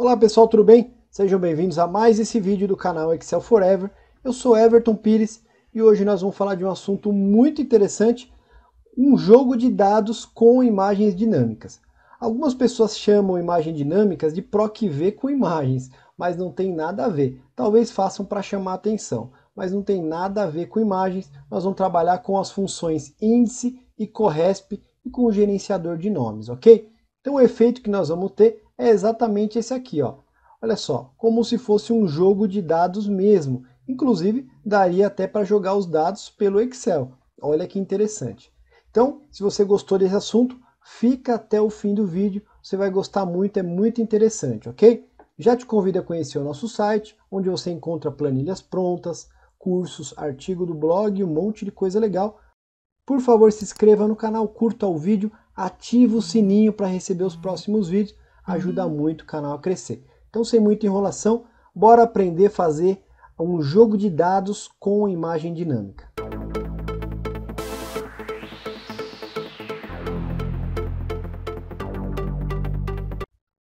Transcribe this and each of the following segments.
Olá pessoal, tudo bem? Sejam bem-vindos a mais esse vídeo do canal Excel Forever. Eu sou Everton Pires e hoje nós vamos falar de um assunto muito interessante, um jogo de dados com imagens dinâmicas. Algumas pessoas chamam imagens dinâmicas de PROC-V com imagens, mas não tem nada a ver. Talvez façam para chamar atenção, mas não tem nada a ver com imagens. Nós vamos trabalhar com as funções índice e CORRESP e com o gerenciador de nomes, ok? Então o efeito que nós vamos ter é exatamente esse aqui, ó. Olha só, como se fosse um jogo de dados mesmo. Inclusive, daria até para jogar os dados pelo Excel. Olha que interessante. Então, se você gostou desse assunto, fica até o fim do vídeo. Você vai gostar muito, é muito interessante, ok? Já te convido a conhecer o nosso site, onde você encontra planilhas prontas, cursos, artigo do blog e um monte de coisa legal. Por favor, se inscreva no canal, curta o vídeo, ativa o sininho para receber os próximos vídeos ajuda muito o canal a crescer. Então, sem muita enrolação, bora aprender a fazer um jogo de dados com imagem dinâmica.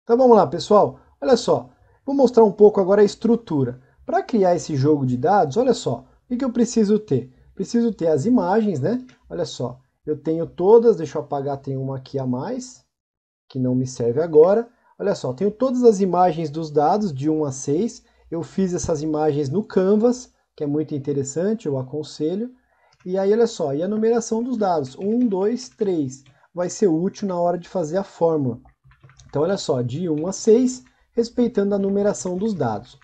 Então vamos lá, pessoal. Olha só, vou mostrar um pouco agora a estrutura. Para criar esse jogo de dados, olha só, o que eu preciso ter? Preciso ter as imagens, né? Olha só, eu tenho todas, deixa eu apagar, tem uma aqui a mais que não me serve agora. Olha só, tenho todas as imagens dos dados de 1 a 6. Eu fiz essas imagens no Canvas, que é muito interessante, eu aconselho. E aí, olha só, e a numeração dos dados, 1, 2, 3, vai ser útil na hora de fazer a fórmula. Então, olha só, de 1 a 6, respeitando a numeração dos dados.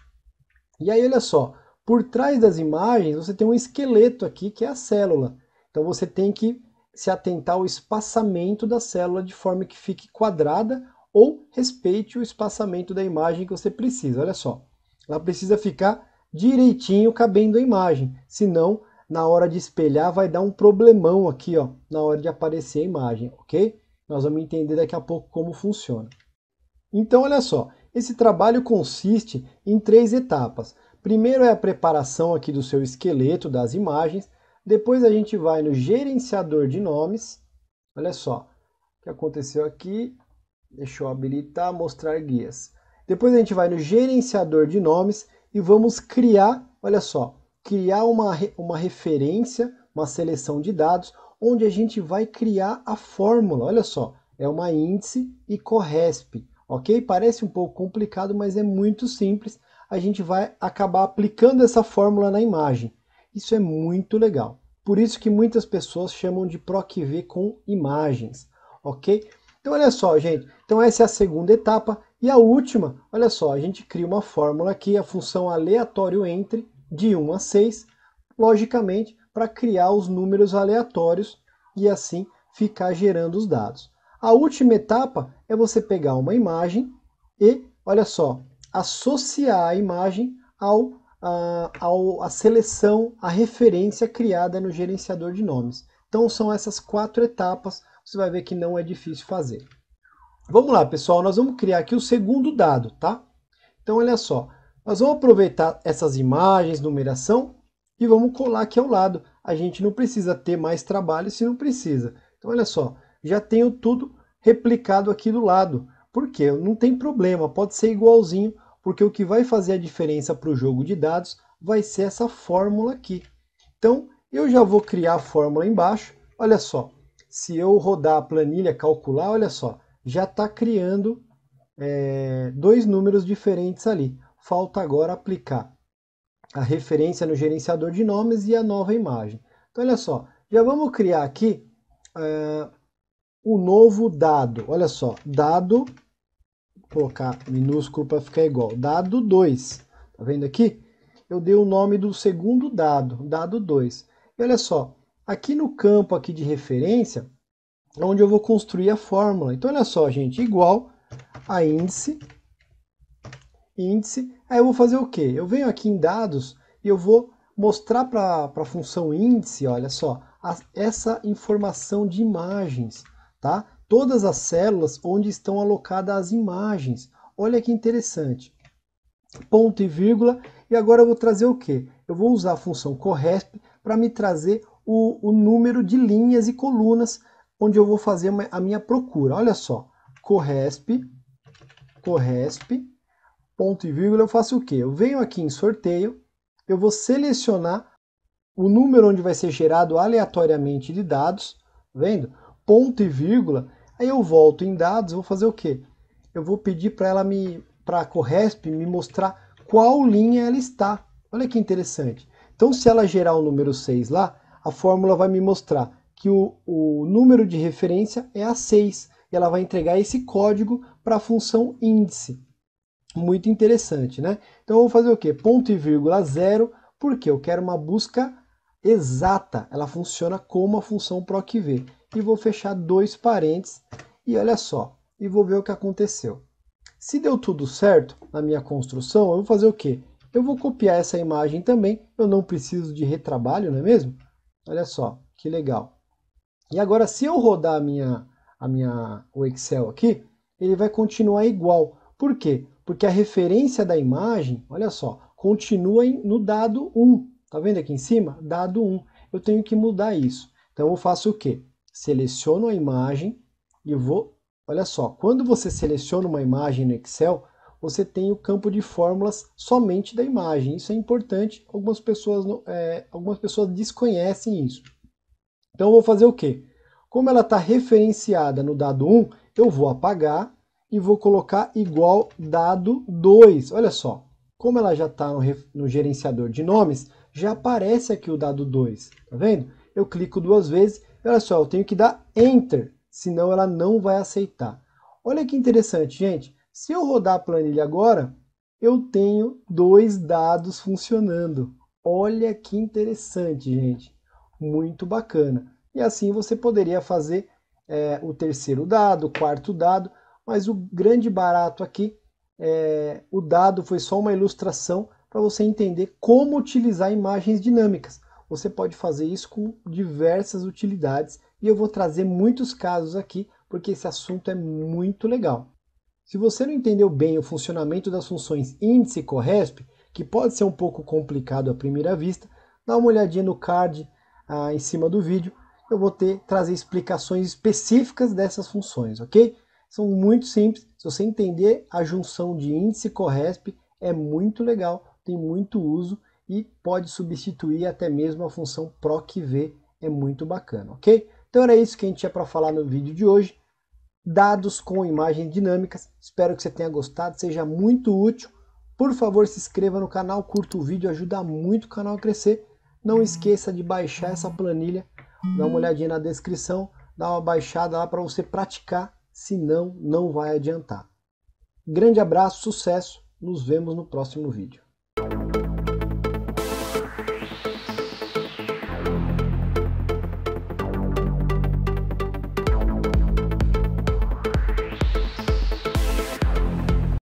E aí, olha só, por trás das imagens, você tem um esqueleto aqui, que é a célula. Então, você tem que se atentar ao espaçamento da célula de forma que fique quadrada ou respeite o espaçamento da imagem que você precisa. Olha só, ela precisa ficar direitinho cabendo a imagem, senão na hora de espelhar vai dar um problemão aqui, ó, na hora de aparecer a imagem, ok? Nós vamos entender daqui a pouco como funciona. Então, olha só, esse trabalho consiste em três etapas. Primeiro é a preparação aqui do seu esqueleto, das imagens. Depois a gente vai no gerenciador de nomes. Olha só o que aconteceu aqui. Deixa eu habilitar mostrar guias. Depois a gente vai no gerenciador de nomes e vamos criar, olha só, criar uma, uma referência, uma seleção de dados, onde a gente vai criar a fórmula. Olha só, é uma índice e corresp, ok? Parece um pouco complicado, mas é muito simples. A gente vai acabar aplicando essa fórmula na imagem. Isso é muito legal. Por isso que muitas pessoas chamam de V com imagens, ok? Então olha só, gente. Então essa é a segunda etapa. E a última, olha só, a gente cria uma fórmula aqui, a função aleatório entre, de 1 a 6, logicamente, para criar os números aleatórios e assim ficar gerando os dados. A última etapa é você pegar uma imagem e, olha só, associar a imagem ao a, a seleção, a referência criada no gerenciador de nomes. Então são essas quatro etapas, você vai ver que não é difícil fazer. Vamos lá, pessoal, nós vamos criar aqui o segundo dado, tá? Então olha só, nós vamos aproveitar essas imagens, numeração e vamos colar aqui ao lado. A gente não precisa ter mais trabalho se não precisa. Então olha só, já tenho tudo replicado aqui do lado, porque não tem problema, pode ser igualzinho porque o que vai fazer a diferença para o jogo de dados vai ser essa fórmula aqui. Então, eu já vou criar a fórmula embaixo, olha só, se eu rodar a planilha, calcular, olha só, já está criando é, dois números diferentes ali. Falta agora aplicar a referência no gerenciador de nomes e a nova imagem. Então, olha só, já vamos criar aqui é, o novo dado. Olha só, dado colocar minúsculo para ficar igual. Dado 2, tá vendo aqui? Eu dei o nome do segundo dado, dado 2. E olha só, aqui no campo aqui de referência, é onde eu vou construir a fórmula. Então olha só, gente, igual a índice, índice. Aí eu vou fazer o quê? Eu venho aqui em dados e eu vou mostrar para a função índice, olha só, a, essa informação de imagens, tá? todas as células onde estão alocadas as imagens. Olha que interessante. Ponto e vírgula. E agora eu vou trazer o quê? Eu vou usar a função corresp para me trazer o, o, número de linhas e colunas onde eu vou fazer a minha procura. Olha só, corresp, corresp, ponto e vírgula, eu faço o quê? Eu venho aqui em sorteio, eu vou selecionar o número onde vai ser gerado aleatoriamente de dados, vendo? Ponto e vírgula, Aí eu volto em dados, vou fazer o quê? Eu vou pedir para ela me, para a Corresp me mostrar qual linha ela está. Olha que interessante. Então, se ela gerar o número 6 lá, a fórmula vai me mostrar que o, o número de referência é a 6 e ela vai entregar esse código para a função índice. Muito interessante, né? Então, eu vou fazer o quê? Ponto e vírgula zero, porque eu quero uma busca exata. Ela funciona como a função PROC V e vou fechar dois parênteses e olha só, e vou ver o que aconteceu. Se deu tudo certo na minha construção, eu vou fazer o quê? Eu vou copiar essa imagem também, eu não preciso de retrabalho, não é mesmo? Olha só, que legal. E agora se eu rodar a minha, a minha, o Excel aqui, ele vai continuar igual. Por quê? Porque a referência da imagem, olha só, continua no dado 1. Tá vendo aqui em cima? Dado 1. Eu tenho que mudar isso. Então eu faço o quê? seleciono a imagem e vou... Olha só, quando você seleciona uma imagem no Excel, você tem o campo de fórmulas somente da imagem. Isso é importante, algumas pessoas, é, algumas pessoas desconhecem isso. Então eu vou fazer o quê? Como ela está referenciada no dado 1, eu vou apagar e vou colocar igual dado 2. Olha só, como ela já está no, no, gerenciador de nomes, já aparece aqui o dado 2, tá vendo? Eu clico duas vezes Olha só, eu tenho que dar Enter, senão ela não vai aceitar. Olha que interessante, gente. Se eu rodar a planilha agora, eu tenho dois dados funcionando. Olha que interessante, gente. Muito bacana. E assim você poderia fazer é, o terceiro dado, o quarto dado, mas o grande barato aqui, é, o dado foi só uma ilustração para você entender como utilizar imagens dinâmicas. Você pode fazer isso com diversas utilidades e eu vou trazer muitos casos aqui porque esse assunto é muito legal. Se você não entendeu bem o funcionamento das funções índice e corresp, que pode ser um pouco complicado à primeira vista, dá uma olhadinha no card ah, em cima do vídeo, eu vou ter trazer explicações específicas dessas funções, ok? São muito simples, se você entender a junção de índice e corresp, é muito legal, tem muito uso e pode substituir até mesmo a função procv, é muito bacana, ok? Então era isso que a gente tinha para falar no vídeo de hoje. Dados com imagens dinâmicas. Espero que você tenha gostado, seja muito útil. Por favor, se inscreva no canal, curta o vídeo, ajuda muito o canal a crescer. Não esqueça de baixar essa planilha, dá uma olhadinha na descrição, dá uma baixada lá para você praticar, senão não vai adiantar. Grande abraço, sucesso, nos vemos no próximo vídeo.